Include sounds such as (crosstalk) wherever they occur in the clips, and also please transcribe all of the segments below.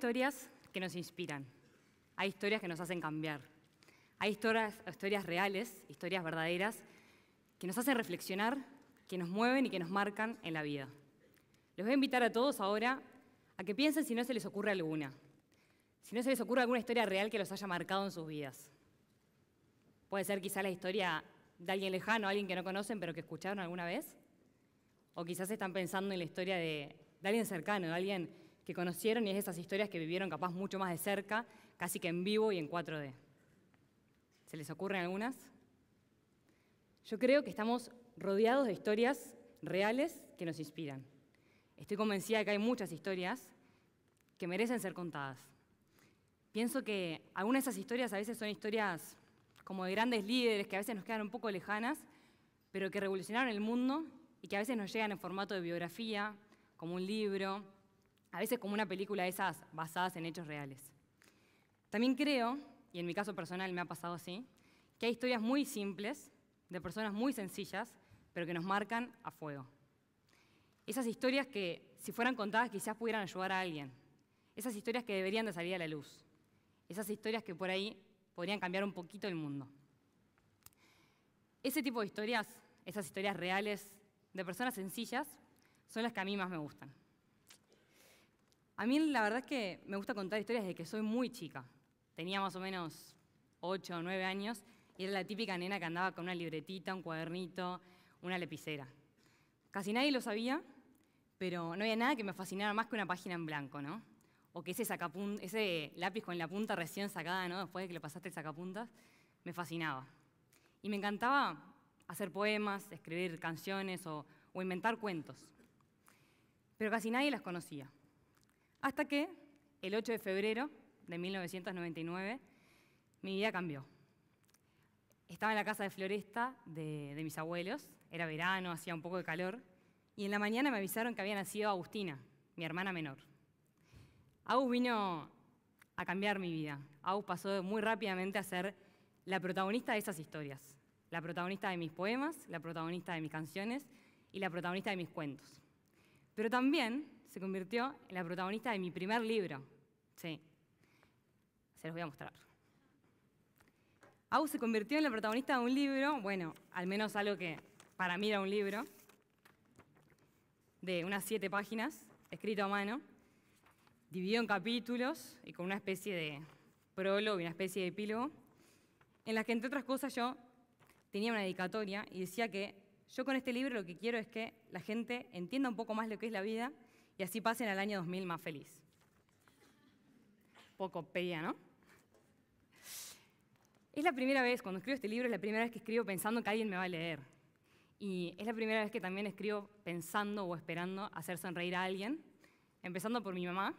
historias que nos inspiran, hay historias que nos hacen cambiar, hay historias, historias reales, historias verdaderas, que nos hacen reflexionar, que nos mueven y que nos marcan en la vida. Les voy a invitar a todos ahora a que piensen si no se les ocurre alguna, si no se les ocurre alguna historia real que los haya marcado en sus vidas. Puede ser quizá la historia de alguien lejano, alguien que no conocen, pero que escucharon alguna vez. O quizás están pensando en la historia de, de alguien cercano, de alguien conocieron y es esas historias que vivieron capaz mucho más de cerca, casi que en vivo y en 4D. ¿Se les ocurren algunas? Yo creo que estamos rodeados de historias reales que nos inspiran. Estoy convencida de que hay muchas historias que merecen ser contadas. Pienso que algunas de esas historias a veces son historias como de grandes líderes que a veces nos quedan un poco lejanas, pero que revolucionaron el mundo y que a veces nos llegan en formato de biografía, como un libro, a veces como una película de esas basadas en hechos reales. También creo, y en mi caso personal me ha pasado así, que hay historias muy simples, de personas muy sencillas, pero que nos marcan a fuego. Esas historias que, si fueran contadas, quizás pudieran ayudar a alguien. Esas historias que deberían de salir a la luz. Esas historias que por ahí podrían cambiar un poquito el mundo. Ese tipo de historias, esas historias reales de personas sencillas, son las que a mí más me gustan. A mí la verdad es que me gusta contar historias desde que soy muy chica. Tenía más o menos 8 o 9 años y era la típica nena que andaba con una libretita, un cuadernito, una lepicera. Casi nadie lo sabía, pero no había nada que me fascinara más que una página en blanco, ¿no? O que ese, ese lápiz con la punta recién sacada, ¿no? Después de que le pasaste el sacapuntas, me fascinaba. Y me encantaba hacer poemas, escribir canciones o inventar cuentos. Pero casi nadie las conocía. Hasta que el 8 de febrero de 1999 mi vida cambió. Estaba en la casa de floresta de, mis abuelos, era verano, hacía un poco de calor, y en la mañana me avisaron que había nacido Agustina, mi hermana menor. Agus vino a cambiar mi vida. Agus pasó muy rápidamente a ser la protagonista de esas historias, la protagonista de mis poemas, la protagonista de mis canciones y la protagonista de mis cuentos. Pero también se convirtió en la protagonista de mi primer libro. Sí, se los voy a mostrar. Au se convirtió en la protagonista de un libro, bueno, al menos algo que para mí era un libro, de unas siete páginas, escrito a mano, dividido en capítulos y con una especie de prólogo y una especie de epílogo, en las que, entre otras cosas, yo tenía una dedicatoria y decía que yo con este libro lo que quiero es que la gente entienda un poco más lo que es la vida y así pasen al año 2000 más feliz. Poco pedía, ¿no? Es la primera vez, cuando escribo este libro, es la primera vez que escribo pensando que alguien me va a leer. Y es la primera vez que también escribo pensando o esperando hacer sonreír a alguien, empezando por mi mamá,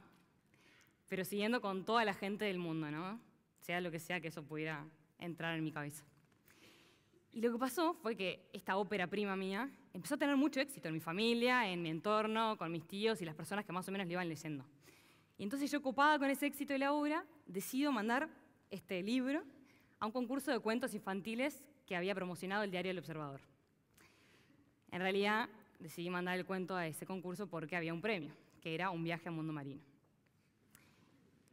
pero siguiendo con toda la gente del mundo, ¿no? Sea lo que sea que eso pudiera entrar en mi cabeza. Y lo que pasó fue que esta ópera prima mía empezó a tener mucho éxito en mi familia, en mi entorno, con mis tíos y las personas que más o menos le iban leyendo. Y entonces yo, ocupada con ese éxito de la obra, decido mandar este libro a un concurso de cuentos infantiles que había promocionado el diario El Observador. En realidad, decidí mandar el cuento a ese concurso porque había un premio, que era un viaje al mundo marino.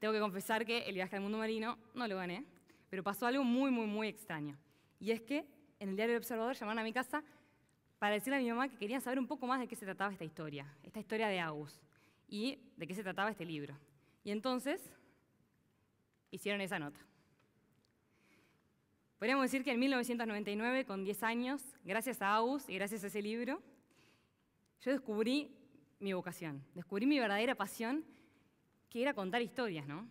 Tengo que confesar que el viaje al mundo marino no lo gané, pero pasó algo muy, muy, muy extraño. Y es que en el diario El Observador llamaron a mi casa para decirle a mi mamá que querían saber un poco más de qué se trataba esta historia, esta historia de Agus, y de qué se trataba este libro. Y entonces hicieron esa nota. Podríamos decir que en 1999, con 10 años, gracias a Agus y gracias a ese libro, yo descubrí mi vocación, descubrí mi verdadera pasión, que era contar historias, ¿no?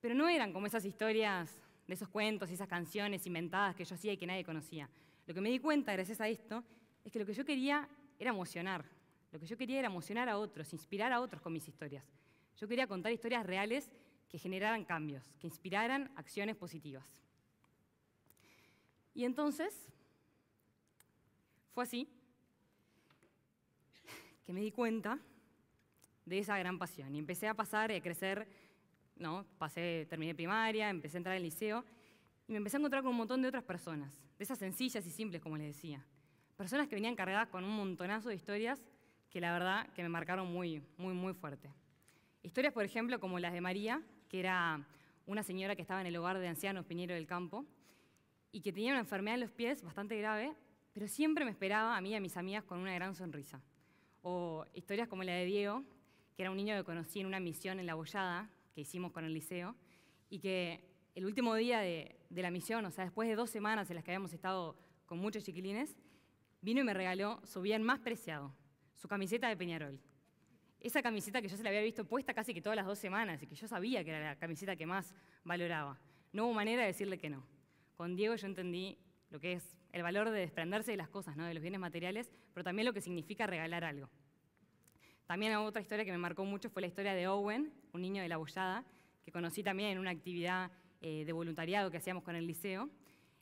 Pero no eran como esas historias de esos cuentos y esas canciones inventadas que yo hacía y que nadie conocía. Lo que me di cuenta, gracias a esto, es que lo que yo quería era emocionar. Lo que yo quería era emocionar a otros, inspirar a otros con mis historias. Yo quería contar historias reales que generaran cambios, que inspiraran acciones positivas. Y entonces, fue así que me di cuenta de esa gran pasión. Y empecé a pasar y a crecer, ¿no? Pasé, terminé primaria, empecé a entrar al liceo y me empecé a encontrar con un montón de otras personas, de esas sencillas y simples, como les decía. Personas que venían cargadas con un montonazo de historias que la verdad que me marcaron muy, muy, muy fuerte. Historias, por ejemplo, como las de María, que era una señora que estaba en el hogar de ancianos Piñero del Campo y que tenía una enfermedad en los pies bastante grave, pero siempre me esperaba a mí y a mis amigas con una gran sonrisa. O historias como la de Diego, que era un niño que conocí en una misión en La Bollada, que hicimos con el liceo, y que el último día de, la misión, o sea, después de dos semanas en las que habíamos estado con muchos chiquilines, vino y me regaló su bien más preciado, su camiseta de Peñarol. Esa camiseta que yo se la había visto puesta casi que todas las dos semanas y que yo sabía que era la camiseta que más valoraba. No hubo manera de decirle que no. Con Diego yo entendí lo que es el valor de desprenderse de las cosas, ¿no? de los bienes materiales, pero también lo que significa regalar algo. También otra historia que me marcó mucho fue la historia de Owen, un niño de la bollada, que conocí también en una actividad eh, de voluntariado que hacíamos con el liceo,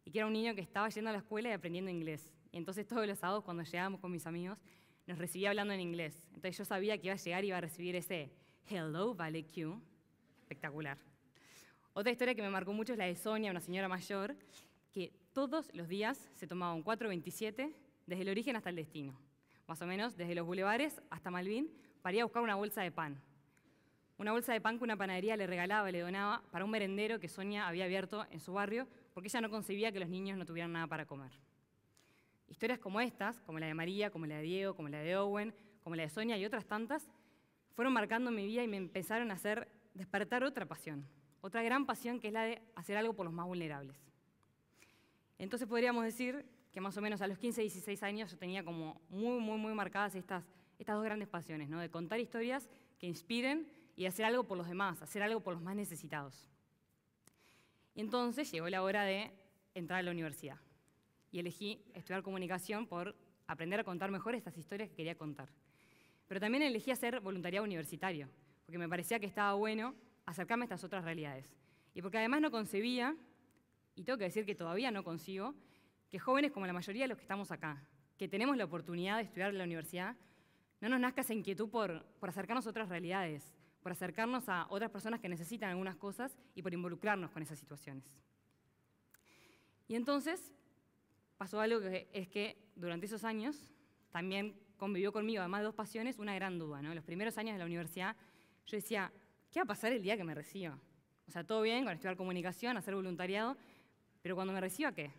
y que era un niño que estaba yendo a la escuela y aprendiendo inglés. Y entonces todos los sábados cuando llegábamos con mis amigos, nos recibía hablando en inglés. Entonces yo sabía que iba a llegar y iba a recibir ese Hello Valley Q, espectacular. Otra historia que me marcó mucho es la de Sonia, una señora mayor, que todos los días se tomaba un 4.27 desde el origen hasta el destino. Más o menos desde los bulevares hasta Malvin, para ir a buscar una bolsa de pan una bolsa de pan que una panadería le regalaba, le donaba para un merendero que Sonia había abierto en su barrio porque ella no concebía que los niños no tuvieran nada para comer. Historias como estas, como la de María, como la de Diego, como la de Owen, como la de Sonia y otras tantas, fueron marcando mi vida y me empezaron a hacer despertar otra pasión, otra gran pasión que es la de hacer algo por los más vulnerables. Entonces podríamos decir que más o menos a los 15, 16 años yo tenía como muy, muy, muy marcadas estas, estas dos grandes pasiones, ¿no? de contar historias que inspiren y hacer algo por los demás, hacer algo por los más necesitados. Y entonces llegó la hora de entrar a la universidad. Y elegí estudiar comunicación por aprender a contar mejor estas historias que quería contar. Pero también elegí hacer voluntariado universitario, porque me parecía que estaba bueno acercarme a estas otras realidades. Y porque además no concebía, y tengo que decir que todavía no consigo, que jóvenes como la mayoría de los que estamos acá, que tenemos la oportunidad de estudiar en la universidad, no nos nazca esa inquietud por, por acercarnos a otras realidades, por acercarnos a otras personas que necesitan algunas cosas y por involucrarnos con esas situaciones. Y entonces pasó algo que es que durante esos años también convivió conmigo, además de dos pasiones, una gran duda. En Los primeros años de la universidad yo decía, ¿qué va a pasar el día que me reciba? O sea, todo bien con estudiar comunicación, hacer voluntariado, pero cuando me reciba, ¿qué?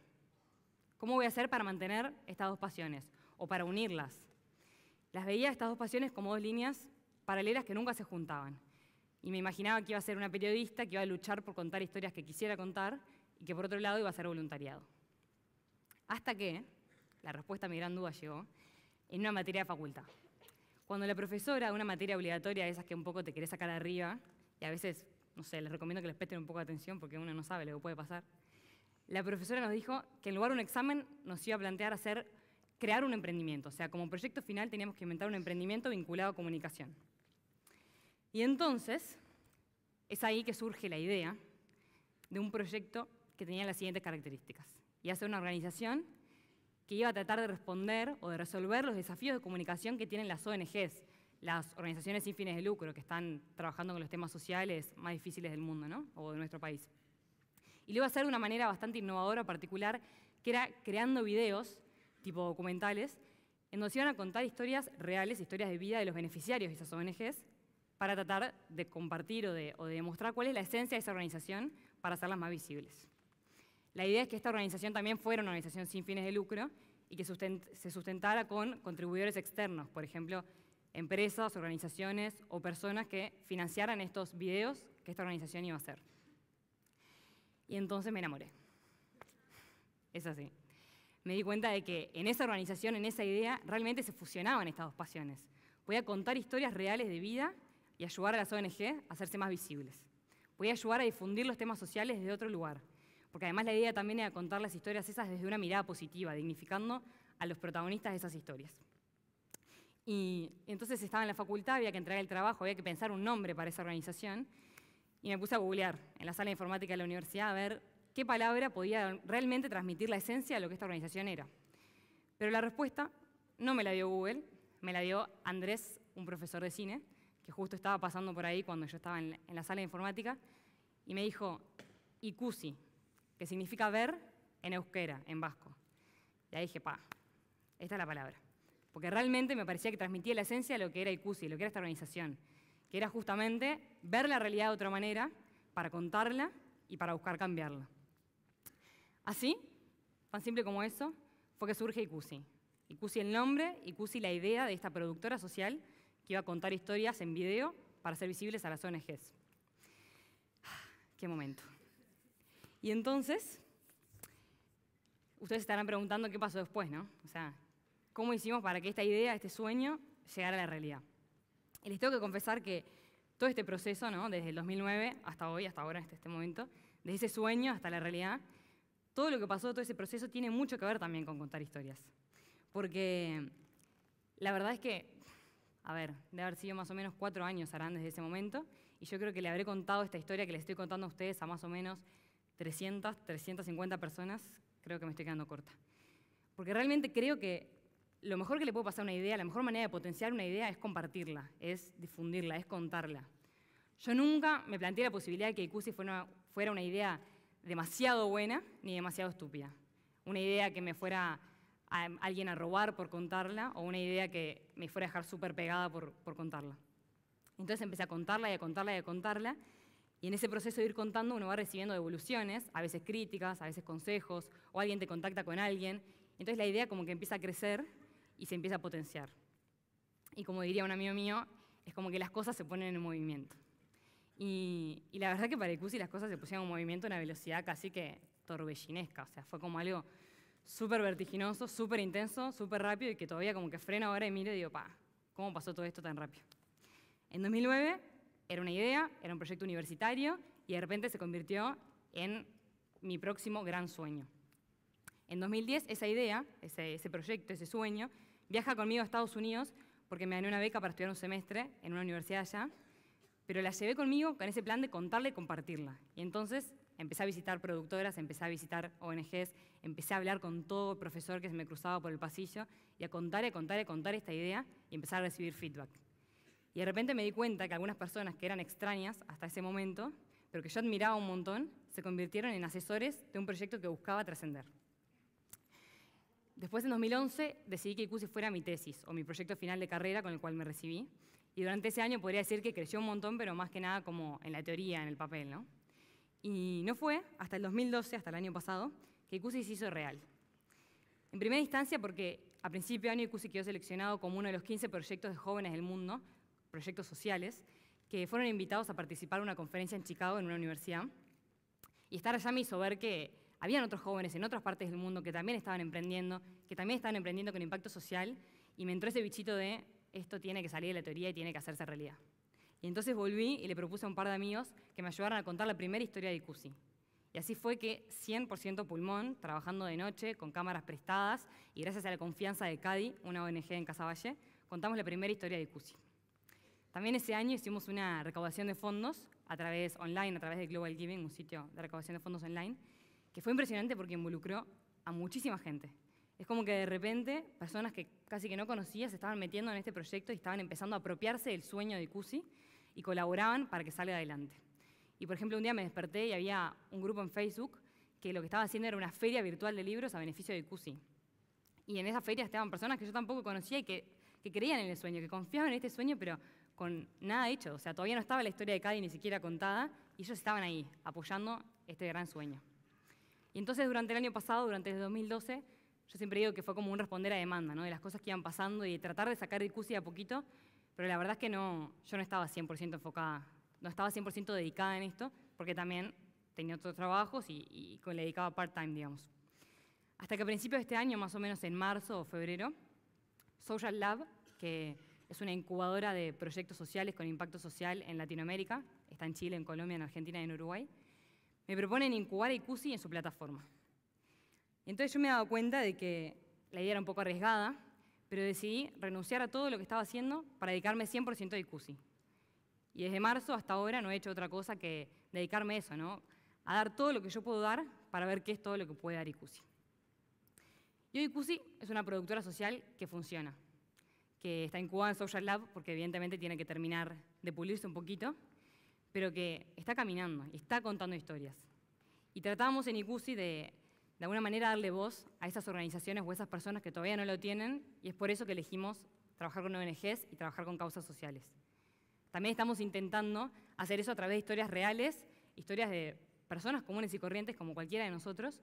¿Cómo voy a hacer para mantener estas dos pasiones o para unirlas? Las veía estas dos pasiones como dos líneas paralelas que nunca se juntaban. Y me imaginaba que iba a ser una periodista que iba a luchar por contar historias que quisiera contar y que por otro lado iba a ser voluntariado. Hasta que, la respuesta a mi gran duda llegó, en una materia de facultad. Cuando la profesora de una materia obligatoria, de esas que un poco te querés sacar arriba, y a veces, no sé, les recomiendo que les presten un poco de atención porque uno no sabe lo que puede pasar, la profesora nos dijo que en lugar de un examen nos iba a plantear hacer, crear un emprendimiento. O sea, como proyecto final teníamos que inventar un emprendimiento vinculado a comunicación. Y entonces es ahí que surge la idea de un proyecto que tenía las siguientes características. Y hace una organización que iba a tratar de responder o de resolver los desafíos de comunicación que tienen las ONGs, las organizaciones sin fines de lucro que están trabajando con los temas sociales más difíciles del mundo, ¿no? O de nuestro país. Y lo iba a hacer de una manera bastante innovadora, particular, que era creando videos, tipo documentales, en donde se iban a contar historias reales, historias de vida de los beneficiarios de esas ONGs, para tratar de compartir o de, demostrar cuál es la esencia de esa organización para hacerlas más visibles. La idea es que esta organización también fuera una organización sin fines de lucro y que se sustentara con contribuidores externos, por ejemplo, empresas, organizaciones o personas que financiaran estos videos que esta organización iba a hacer. Y entonces me enamoré. Es así. Me di cuenta de que en esa organización, en esa idea, realmente se fusionaban estas dos pasiones. Podía contar historias reales de vida y ayudar a las ONG a hacerse más visibles. Podía ayudar a difundir los temas sociales desde otro lugar, porque además la idea también era contar las historias esas desde una mirada positiva, dignificando a los protagonistas de esas historias. Y entonces estaba en la facultad, había que entregar el trabajo, había que pensar un nombre para esa organización, y me puse a googlear en la sala de informática de la universidad a ver qué palabra podía realmente transmitir la esencia de lo que esta organización era. Pero la respuesta no me la dio Google, me la dio Andrés, un profesor de cine, que justo estaba pasando por ahí cuando yo estaba en la, sala de informática, y me dijo, Ikusi, que significa ver en euskera, en vasco. Y ahí dije, pa, esta es la palabra. Porque realmente me parecía que transmitía la esencia de lo que era Ikusi, lo que era esta organización, que era justamente ver la realidad de otra manera para contarla y para buscar cambiarla. Así, tan simple como eso, fue que surge Ikusi. Ikusi el nombre, Ikusi la idea de esta productora social que iba a contar historias en video para ser visibles a las ONGs. Ah, ¡Qué momento! Y entonces, ustedes estarán preguntando qué pasó después, ¿no? O sea, ¿cómo hicimos para que esta idea, este sueño, llegara a la realidad? Y les tengo que confesar que todo este proceso, ¿no? Desde el 2009 hasta hoy, hasta ahora, hasta este, este momento, desde ese sueño hasta la realidad, todo lo que pasó, todo ese proceso tiene mucho que ver también con contar historias. Porque la verdad es que a ver, de haber sido más o menos cuatro años harán desde ese momento, y yo creo que le habré contado esta historia que les estoy contando a ustedes a más o menos 300, 350 personas, creo que me estoy quedando corta. Porque realmente creo que lo mejor que le puedo pasar a una idea, la mejor manera de potenciar una idea es compartirla, es difundirla, es contarla. Yo nunca me planteé la posibilidad de que ICUSI fuera, fuera una idea demasiado buena ni demasiado estúpida. Una idea que me fuera a alguien a robar por contarla o una idea que me fuera a dejar súper pegada por, por, contarla. Entonces empecé a contarla y a contarla y a contarla. Y en ese proceso de ir contando uno va recibiendo devoluciones, a veces críticas, a veces consejos, o alguien te contacta con alguien. Entonces la idea como que empieza a crecer y se empieza a potenciar. Y como diría un amigo mío, es como que las cosas se ponen en movimiento. Y, y la verdad que para el CUSI las cosas se pusieron en movimiento a una velocidad casi que torbellinesca. O sea, fue como algo súper vertiginoso, súper intenso, súper rápido y que todavía como que frena ahora y mire, y digo, pa, ¿cómo pasó todo esto tan rápido? En 2009 era una idea, era un proyecto universitario y de repente se convirtió en mi próximo gran sueño. En 2010 esa idea, ese, proyecto, ese sueño, viaja conmigo a Estados Unidos porque me gané una beca para estudiar un semestre en una universidad allá, pero la llevé conmigo con ese plan de contarla y compartirla. Y entonces empecé a visitar productoras, empecé a visitar ONGs, empecé a hablar con todo profesor que se me cruzaba por el pasillo y a contar, y contar, y contar esta idea y empezar a recibir feedback. Y de repente me di cuenta que algunas personas que eran extrañas hasta ese momento, pero que yo admiraba un montón, se convirtieron en asesores de un proyecto que buscaba trascender. Después, en 2011, decidí que ICUSI fuera mi tesis o mi proyecto final de carrera con el cual me recibí. Y durante ese año podría decir que creció un montón, pero más que nada como en la teoría, en el papel, ¿no? Y no fue hasta el 2012, hasta el año pasado, que ICUSI se hizo real. En primera instancia porque a principio de año ICUSI quedó seleccionado como uno de los 15 proyectos de jóvenes del mundo, proyectos sociales, que fueron invitados a participar en una conferencia en Chicago, en una universidad. Y estar allá me hizo ver que habían otros jóvenes en otras partes del mundo que también estaban emprendiendo, que también estaban emprendiendo con impacto social, y me entró ese bichito de esto tiene que salir de la teoría y tiene que hacerse realidad. Y entonces volví y le propuse a un par de amigos que me ayudaran a contar la primera historia de Cusi. Y así fue que 100% pulmón, trabajando de noche, con cámaras prestadas y gracias a la confianza de CADI, una ONG en Casaballe, contamos la primera historia de Cusi. También ese año hicimos una recaudación de fondos a través online, a través de Global Giving, un sitio de recaudación de fondos online, que fue impresionante porque involucró a muchísima gente. Es como que de repente personas que casi que no conocía se estaban metiendo en este proyecto y estaban empezando a apropiarse del sueño de Cusi y colaboraban para que salga adelante. Y por ejemplo, un día me desperté y había un grupo en Facebook que lo que estaba haciendo era una feria virtual de libros a beneficio de CUSI. Y en esa feria estaban personas que yo tampoco conocía y que, que creían en el sueño, que confiaban en este sueño, pero con nada hecho. O sea, todavía no estaba la historia de Cadi ni siquiera contada y ellos estaban ahí apoyando este gran sueño. Y entonces durante el año pasado, durante el 2012, yo siempre digo que fue como un responder a demanda, ¿no? de las cosas que iban pasando y tratar de sacar de CUSI a poquito pero la verdad es que no, yo no estaba 100% enfocada, no estaba 100% dedicada en esto, porque también tenía otros trabajos y, y, la le dedicaba part-time, digamos. Hasta que a principios de este año, más o menos en marzo o febrero, Social Lab, que es una incubadora de proyectos sociales con impacto social en Latinoamérica, está en Chile, en Colombia, en Argentina y en Uruguay, me proponen incubar a ICUSI en su plataforma. entonces yo me he dado cuenta de que la idea era un poco arriesgada, pero decidí renunciar a todo lo que estaba haciendo para dedicarme 100% a Icusi. Y desde marzo hasta ahora no he hecho otra cosa que dedicarme a eso, ¿no? A dar todo lo que yo puedo dar para ver qué es todo lo que puede dar Icusi. Y hoy Icusi es una productora social que funciona, que está incubada en Social Lab porque evidentemente tiene que terminar de pulirse un poquito, pero que está caminando y está contando historias. Y tratamos en Icusi de de alguna manera darle voz a esas organizaciones o a esas personas que todavía no lo tienen y es por eso que elegimos trabajar con ONGs y trabajar con causas sociales. También estamos intentando hacer eso a través de historias reales, historias de personas comunes y corrientes como cualquiera de nosotros,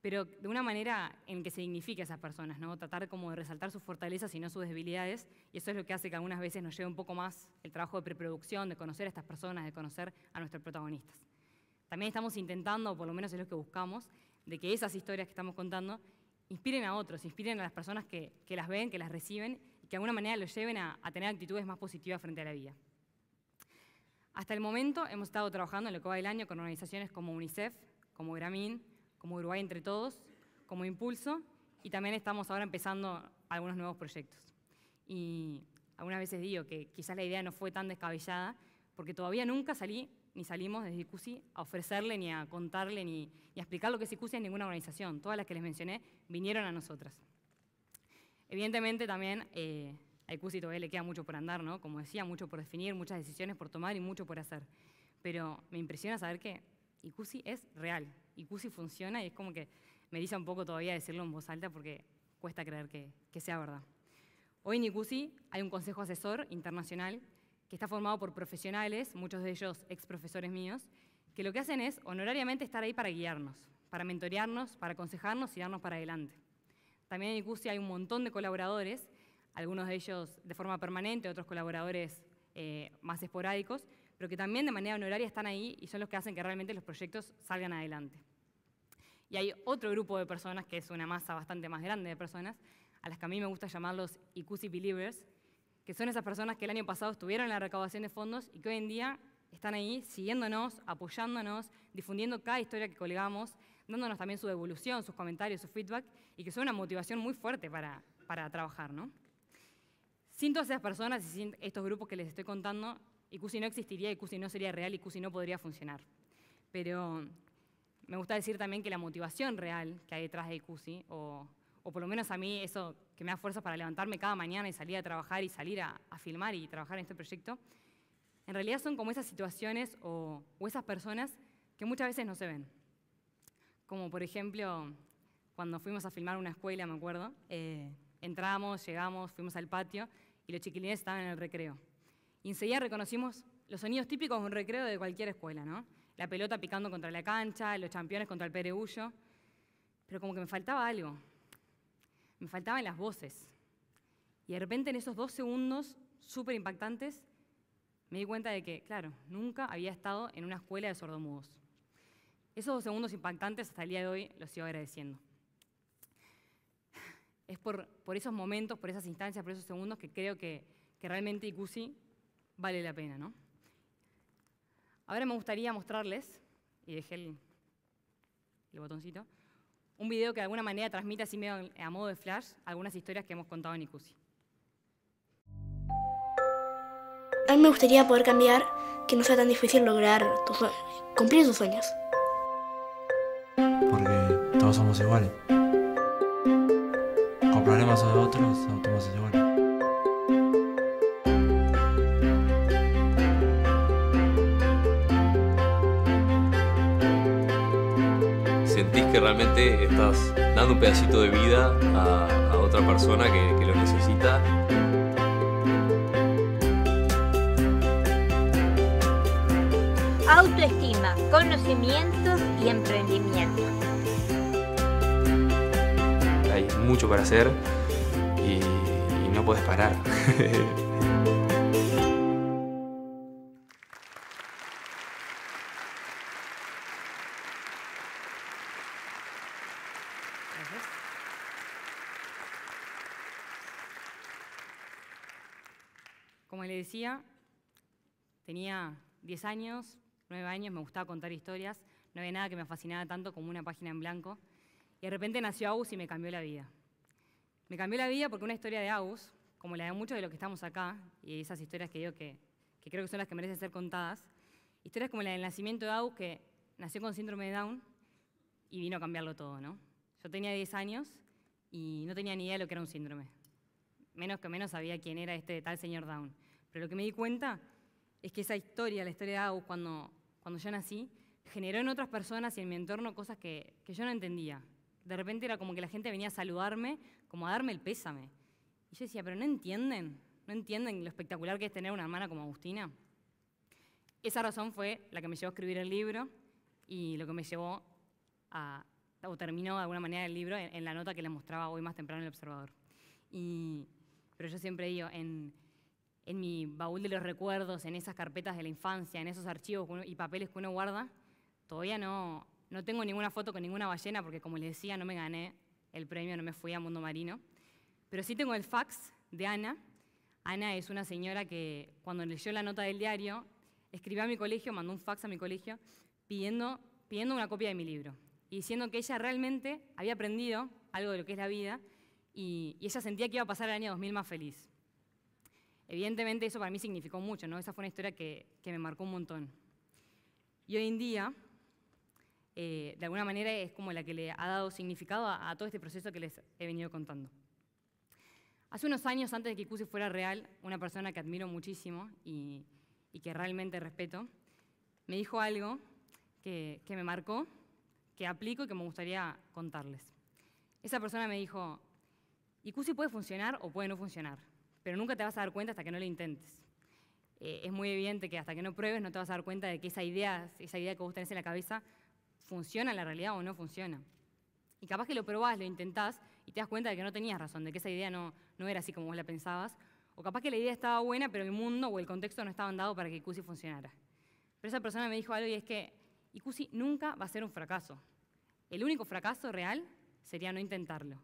pero de una manera en que se dignifique a esas personas, ¿no? Tratar como de resaltar sus fortalezas y no sus debilidades, y eso es lo que hace que algunas veces nos lleve un poco más el trabajo de preproducción, de conocer a estas personas, de conocer a nuestros protagonistas. También estamos intentando, por lo menos es lo que buscamos, de que esas historias que estamos contando inspiren a otros, inspiren a las personas que, las ven, que las reciben y que de alguna manera los lleven a, tener actitudes más positivas frente a la vida. Hasta el momento hemos estado trabajando en lo que del año con organizaciones como UNICEF, como Gramín, como Uruguay Entre Todos, como Impulso y también estamos ahora empezando algunos nuevos proyectos. Y algunas veces digo que quizás la idea no fue tan descabellada porque todavía nunca salí ni salimos desde ICUSI a ofrecerle, ni a contarle, ni, a explicar lo que es ICUSI en ninguna organización. Todas las que les mencioné vinieron a nosotras. Evidentemente también eh, a ICUSI todavía le queda mucho por andar, ¿no? Como decía, mucho por definir, muchas decisiones por tomar y mucho por hacer. Pero me impresiona saber que ICUSI es real, ICUSI funciona y es como que me dice un poco todavía decirlo en voz alta porque cuesta creer que, que sea verdad. Hoy en ICUSI hay un consejo asesor internacional está formado por profesionales, muchos de ellos ex profesores míos, que lo que hacen es honorariamente estar ahí para guiarnos, para mentorearnos, para aconsejarnos y darnos para adelante. También en ICUSI hay un montón de colaboradores, algunos de ellos de forma permanente, otros colaboradores eh, más esporádicos, pero que también de manera honoraria están ahí y son los que hacen que realmente los proyectos salgan adelante. Y hay otro grupo de personas, que es una masa bastante más grande de personas, a las que a mí me gusta llamarlos ICUSI Believers, que son esas personas que el año pasado estuvieron en la recaudación de fondos y que hoy en día están ahí siguiéndonos, apoyándonos, difundiendo cada historia que colgamos, dándonos también su devolución, sus comentarios, su feedback, y que son una motivación muy fuerte para, para trabajar. ¿no? Sin todas esas personas y sin estos grupos que les estoy contando, ICUSI no existiría, ICUSI no sería real, ICUSI no podría funcionar. Pero me gusta decir también que la motivación real que hay detrás de ICUSI, o o por lo menos a mí eso que me da fuerza para levantarme cada mañana y salir a trabajar y salir a, filmar y trabajar en este proyecto, en realidad son como esas situaciones o, esas personas que muchas veces no se ven. Como por ejemplo, cuando fuimos a filmar una escuela, me acuerdo, eh, entramos, llegamos, fuimos al patio y los chiquilines estaban en el recreo. Y enseguida reconocimos los sonidos típicos de un recreo de cualquier escuela, ¿no? La pelota picando contra la cancha, los championes contra el perehullo. Pero como que me faltaba algo me faltaban las voces. Y de repente en esos dos segundos súper impactantes me di cuenta de que, claro, nunca había estado en una escuela de sordomudos. Esos dos segundos impactantes hasta el día de hoy los sigo agradeciendo. Es por, esos momentos, por esas instancias, por esos segundos que creo que, realmente ICUSI vale la pena, ¿no? Ahora me gustaría mostrarles, y dejé el botoncito, un video que de alguna manera transmite así medio a modo de flash algunas historias que hemos contado en Icusi. A mí me gustaría poder cambiar que no sea tan difícil lograr cumplir tus sueños. Porque todos somos iguales. Con problemas de otros, somos iguales. sentís que realmente estás dando un pedacito de vida a, otra persona que, lo necesita. Autoestima, conocimiento y emprendimiento. Hay mucho para hacer y, y no puedes parar. (laughs) Tenía 10 años, 9 años, me gustaba contar historias. No había nada que me fascinaba tanto como una página en blanco. Y de repente nació Agus y me cambió la vida. Me cambió la vida porque una historia de Agus, como la de muchos de los que estamos acá, y esas historias que yo que, creo que son las que merecen ser contadas, historias como la del nacimiento de Agus, que nació con síndrome de Down y vino a cambiarlo todo, ¿no? Yo tenía 10 años y no tenía ni idea de lo que era un síndrome. Menos que menos sabía quién era este tal señor Down. Pero lo que me di cuenta es que esa historia, la historia de Agus cuando, cuando yo nací, generó en otras personas y en mi entorno cosas que, que yo no entendía. De repente era como que la gente venía a saludarme, como a darme el pésame. Y yo decía, pero no entienden, no entienden lo espectacular que es tener una hermana como Agustina. Esa razón fue la que me llevó a escribir el libro y lo que me llevó a, o terminó de alguna manera el libro en, la nota que les mostraba hoy más temprano en el observador. Y, pero yo siempre digo, en, en mi baúl de los recuerdos, en esas carpetas de la infancia, en esos archivos y papeles que uno guarda, todavía no, no tengo ninguna foto con ninguna ballena porque, como les decía, no me gané el premio, no me fui a Mundo Marino. Pero sí tengo el fax de Ana. Ana es una señora que cuando leyó la nota del diario, escribió a mi colegio, mandó un fax a mi colegio pidiendo, pidiendo una copia de mi libro y diciendo que ella realmente había aprendido algo de lo que es la vida y ella sentía que iba a pasar el año 2000 más feliz. Evidentemente eso para mí significó mucho, ¿no? Esa fue una historia que, me marcó un montón. Y hoy en día, eh, de alguna manera es como la que le ha dado significado a, todo este proceso que les he venido contando. Hace unos años, antes de que Icusi fuera real, una persona que admiro muchísimo y, que realmente respeto, me dijo algo que, que, me marcó, que aplico y que me gustaría contarles. Esa persona me dijo, Icusi puede funcionar o puede no funcionar? pero nunca te vas a dar cuenta hasta que no lo intentes. Eh, es muy evidente que hasta que no pruebes no te vas a dar cuenta de que esa idea, esa idea que vos tenés en la cabeza funciona en la realidad o no funciona. Y capaz que lo probás, lo intentás y te das cuenta de que no tenías razón, de que esa idea no, era así como vos la pensabas. O capaz que la idea estaba buena, pero el mundo o el contexto no estaban dados para que Icusi funcionara. Pero esa persona me dijo algo y es que Icusi nunca va a ser un fracaso. El único fracaso real sería no intentarlo.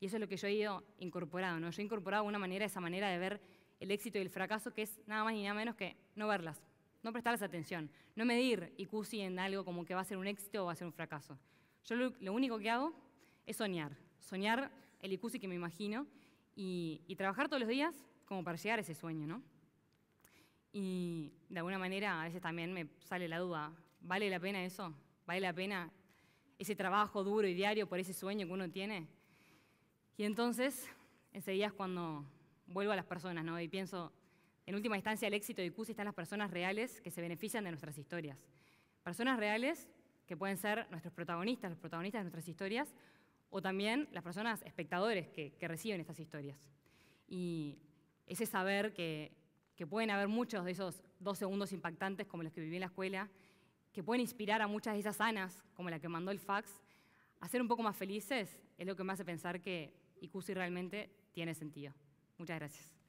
Y eso es lo que yo he ido incorporando, ¿no? Yo he incorporado una manera esa manera de ver el éxito y el fracaso, que es nada más ni nada menos que no verlas, no prestarles atención, no medir y en algo como que va a ser un éxito o va a ser un fracaso. Yo lo, único que hago es soñar, soñar el ICUSI que me imagino y, y, trabajar todos los días como para llegar a ese sueño, ¿no? Y de alguna manera a veces también me sale la duda, ¿vale la pena eso? ¿Vale la pena ese trabajo duro y diario por ese sueño que uno tiene? Y entonces, ese día es cuando vuelvo a las personas, ¿no? Y pienso, en última instancia, el éxito de CUSI están las personas reales que se benefician de nuestras historias. Personas reales que pueden ser nuestros protagonistas, los protagonistas de nuestras historias, o también las personas espectadores que, reciben estas historias. Y ese saber que, que pueden haber muchos de esos dos segundos impactantes como los que viví en la escuela, que pueden inspirar a muchas de esas sanas, como la que mandó el fax, a ser un poco más felices, es lo que me hace pensar que y CUSI realmente tiene sentido. Muchas gracias.